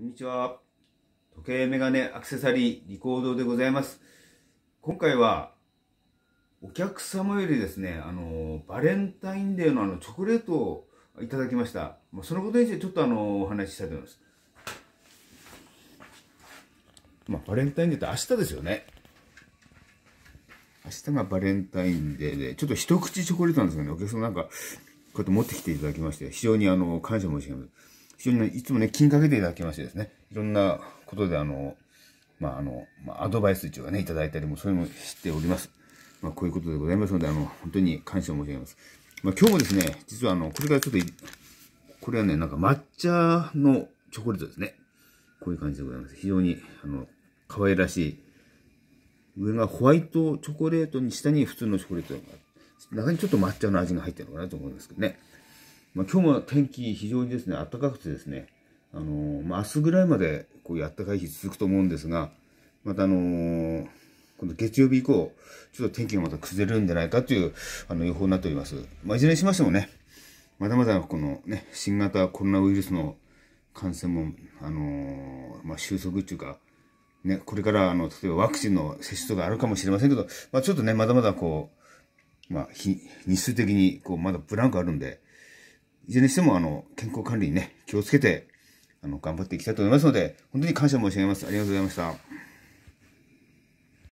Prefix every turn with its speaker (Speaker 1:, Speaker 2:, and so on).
Speaker 1: こんにちは。時計メガネアクセサリーリコードでございます。今回は、お客様よりですね、あの、バレンタインデーのあの、チョコレートをいただきました。まあ、そのことについてちょっとあの、お話ししたいと思います。まあ、バレンタインデーって明日ですよね。明日がバレンタインデーで、ちょっと一口チョコレートなんですよね。お客様なんか、こうやって持ってきていただきまして、非常にあの、感謝申し上げます。非常に、ね、いつもね、気にかけていただきましてですね、いろんなことで、あの、まあ、あの、まあ、アドバイスというかね、いただいたりも、そういうのもしております。まあ、こういうことでございますので、あの、本当に感謝を申し上げます。まあ、今日もですね、実はあの、これからちょっと、これはね、なんか抹茶のチョコレートですね。こういう感じでございます。非常に、あの、可愛らしい。上がホワイトチョコレートに下に普通のチョコレートが中にちょっと抹茶の味が入ってるのかなと思いますけどね。まあ、今日も天気非常にですね、暖かくてですね、あのー、まあ、明日ぐらいまでこう暖かい日続くと思うんですが、またあのー、今度月曜日以降、ちょっと天気がまた崩れるんじゃないかというあの予報になっております。まあ、いずれにしましてもね、まだまだこのね、新型コロナウイルスの感染も、あのー、まあ、収束っていうか、ね、これからあの、例えばワクチンの接種とかあるかもしれませんけど、まあ、ちょっとね、まだまだこう、まあ、日、日数的に、こう、まだブランクあるんで、いずれにしても、あの、健康管理にね、気をつけて、あの、頑張っていきたいと思いますので、本当に感謝申し上げます。ありがとうございました。